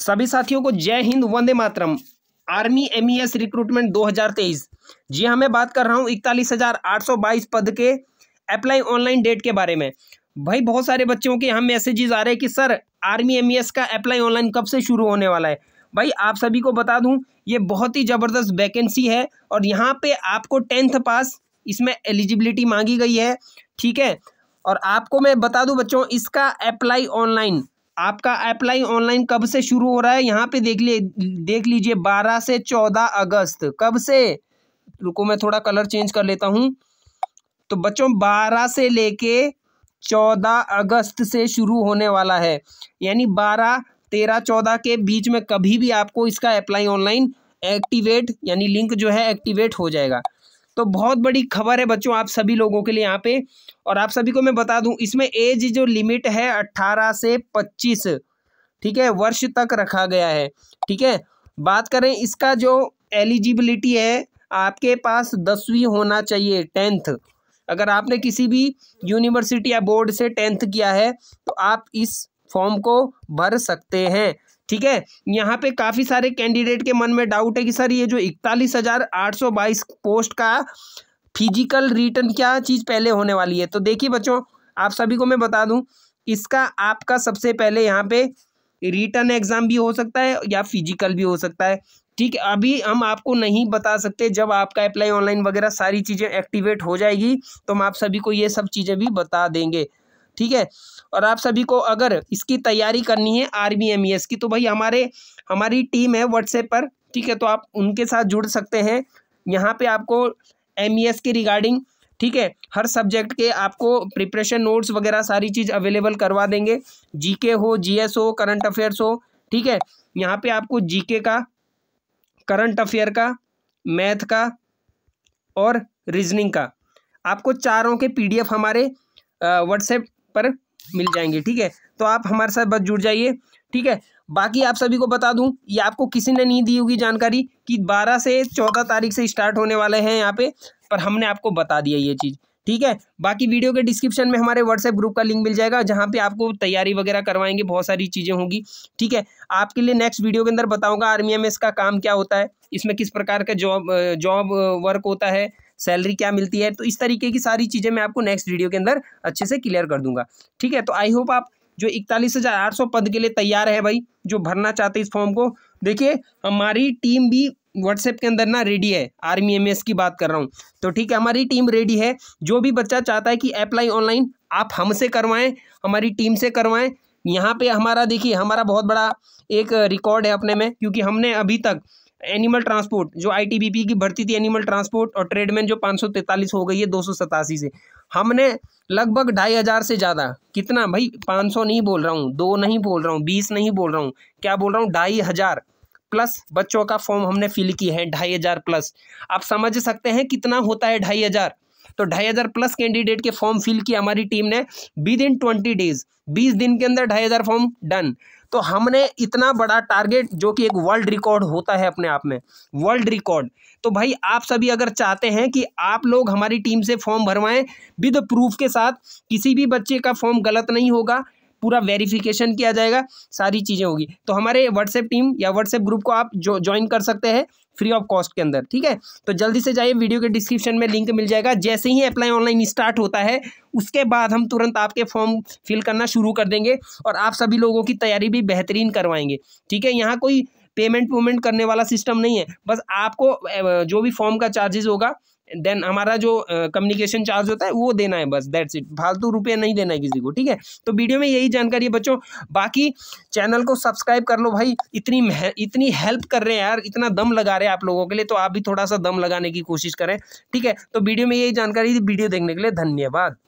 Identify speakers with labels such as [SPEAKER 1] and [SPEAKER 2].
[SPEAKER 1] सभी साथियों को जय हिंद वंदे मातरम आर्मी एस रिक्रूटमेंट 2023 जी हाँ मैं बात कर रहा हूँ इकतालीस हज़ार आठ सौ बाईस पद के अप्लाई ऑनलाइन डेट के बारे में भाई बहुत सारे बच्चों के हम मैसेजेस आ रहे हैं कि सर आर्मी एस e का अप्लाई ऑनलाइन कब से शुरू होने वाला है भाई आप सभी को बता दूँ ये बहुत ही ज़बरदस्त वैकेंसी है और यहाँ पे आपको टेंथ पास इसमें एलिजिबिलिटी मांगी गई है ठीक है और आपको मैं बता दूं बच्चों इसका अप्लाई ऑनलाइन आपका अप्लाई ऑनलाइन कब से शुरू हो रहा है यहाँ पे देख लिए देख लीजिए बारह से चौदह अगस्त कब से रुको मैं थोड़ा कलर चेंज कर लेता हूँ तो बच्चों बारह से लेके चौदह अगस्त से शुरू होने वाला है यानी बारह तेरह चौदह के बीच में कभी भी आपको इसका अप्लाई ऑनलाइन एक्टिवेट यानी लिंक जो है एक्टिवेट हो जाएगा तो बहुत बड़ी खबर है बच्चों आप सभी लोगों के लिए यहाँ पे और आप सभी को मैं बता दूं इसमें एज जो लिमिट है अट्ठारह से पच्चीस ठीक है वर्ष तक रखा गया है ठीक है बात करें इसका जो एलिजिबिलिटी है आपके पास दसवीं होना चाहिए टेंथ अगर आपने किसी भी यूनिवर्सिटी या बोर्ड से टेंथ किया है तो आप इस फॉर्म को भर सकते हैं ठीक है यहाँ पे काफ़ी सारे कैंडिडेट के मन में डाउट है कि सर ये जो इकतालीस हज़ार आठ सौ बाईस पोस्ट का फिजिकल रिटर्न क्या चीज़ पहले होने वाली है तो देखिए बच्चों आप सभी को मैं बता दूं इसका आपका सबसे पहले यहाँ पे रिटर्न एग्ज़ाम भी हो सकता है या फिजिकल भी हो सकता है ठीक है अभी हम आपको नहीं बता सकते जब आपका अप्लाई ऑनलाइन वगैरह सारी चीज़ें एक्टिवेट हो जाएगी तो हम आप सभी को ये सब चीज़ें भी बता देंगे ठीक है और आप सभी को अगर इसकी तैयारी करनी है आर्मी एम e की तो भाई हमारे हमारी टीम है व्हाट्सएप पर ठीक है तो आप उनके साथ जुड़ सकते हैं यहाँ पे आपको एम के रिगार्डिंग ठीक है हर सब्जेक्ट के आपको प्रिपरेशन नोट्स वगैरह सारी चीज़ अवेलेबल करवा देंगे जीके हो जीएस हो करंट अफेयर्स हो ठीक है यहाँ पे आपको जीके का करंट अफेयर का मैथ का और रीजनिंग का आपको चारों के पीडीएफ हमारे व्हाट्सएप पर मिल जाएंगे ठीक है तो आप हमारे साथ बस जुड़ जाइए ठीक है बाकी आप सभी को बता दूं ये आपको किसी ने नहीं दी होगी जानकारी कि 12 से 14 तारीख से स्टार्ट होने वाले हैं यहाँ पे पर हमने आपको बता दिया ये चीज़ ठीक है बाकी वीडियो के डिस्क्रिप्शन में हमारे व्हाट्सएप ग्रुप का लिंक मिल जाएगा जहाँ पे आपको तैयारी वगैरह करवाएंगे बहुत सारी चीज़ें होंगी ठीक है आपके लिए नेक्स्ट वीडियो के अंदर बताऊंगा आर्मी में इसका काम क्या होता है इसमें किस प्रकार का जॉब जॉब वर्क होता है सैलरी क्या मिलती है तो इस तरीके की सारी चीज़ें मैं आपको नेक्स्ट वीडियो के अंदर अच्छे से क्लियर कर दूंगा ठीक है तो आई होप आप जो इकतालीस हज़ार आठ सौ पद के लिए तैयार है भाई जो भरना चाहते इस फॉर्म को देखिए हमारी टीम भी व्हाट्सएप के अंदर ना रेडी है आर्मी एम की बात कर रहा हूँ तो ठीक है हमारी टीम रेडी है जो भी बच्चा चाहता है कि अप्लाई ऑनलाइन आप हमसे करवाएं हमारी टीम से करवाएं यहाँ पे हमारा देखिए हमारा बहुत बड़ा एक रिकॉर्ड है अपने में क्योंकि हमने अभी तक एनिमल ट्रांसपोर्ट जो आईटीबीपी की भर्ती थी एनिमल ट्रांसपोर्ट और ट्रेडमैन जो पाँच हो गई है दो से हमने लगभग ढाई हज़ार से ज़्यादा कितना भाई पाँच सौ नहीं बोल रहा हूँ दो नहीं बोल रहा हूँ बीस नहीं बोल रहा हूँ क्या बोल रहा हूँ ढाई हज़ार प्लस बच्चों का फॉर्म हमने फिल किया है ढाई हज़ार प्लस आप समझ सकते हैं कितना होता है ढाई हज़ार तो ढाई हज़ार प्लस कैंडिडेट के फॉर्म फिल किया हमारी टीम ने विद इन ट्वेंटी डेज बीस दिन के अंदर ढाई हज़ार फॉर्म डन तो हमने इतना बड़ा टारगेट जो कि एक वर्ल्ड रिकॉर्ड होता है अपने आप में वर्ल्ड रिकॉर्ड तो भाई आप सभी अगर चाहते हैं कि आप लोग हमारी टीम से फॉर्म भरवाएं विद प्रूफ के साथ किसी भी बच्चे का फॉर्म गलत नहीं होगा पूरा वेरिफिकेशन किया जाएगा सारी चीज़ें होगी तो हमारे व्हाट्सएप टीम या व्हाट्सएप ग्रुप को आप जो ज्वाइन कर सकते हैं फ्री ऑफ कॉस्ट के अंदर ठीक है तो जल्दी से जाइए वीडियो के डिस्क्रिप्शन में लिंक मिल जाएगा जैसे ही अप्लाई ऑनलाइन स्टार्ट होता है उसके बाद हम तुरंत आपके फॉर्म फिल करना शुरू कर देंगे और आप सभी लोगों की तैयारी भी बेहतरीन करवाएंगे ठीक है यहाँ कोई पेमेंट वेमेंट करने वाला सिस्टम नहीं है बस आपको जो भी फॉर्म का चार्जेस होगा देन हमारा जो कम्युनिकेशन चार्ज होता है वो देना है बस दैट्स इट फालतू रुपये नहीं देना है किसी को ठीक है तो वीडियो में यही जानकारी है बच्चों बाकी चैनल को सब्सक्राइब कर लो भाई इतनी इतनी हेल्प कर रहे हैं यार इतना दम लगा रहे हैं आप लोगों के लिए तो आप भी थोड़ा सा दम लगाने की कोशिश करें ठीक है तो वीडियो में यही जानकारी थी वीडियो देखने के लिए धन्यवाद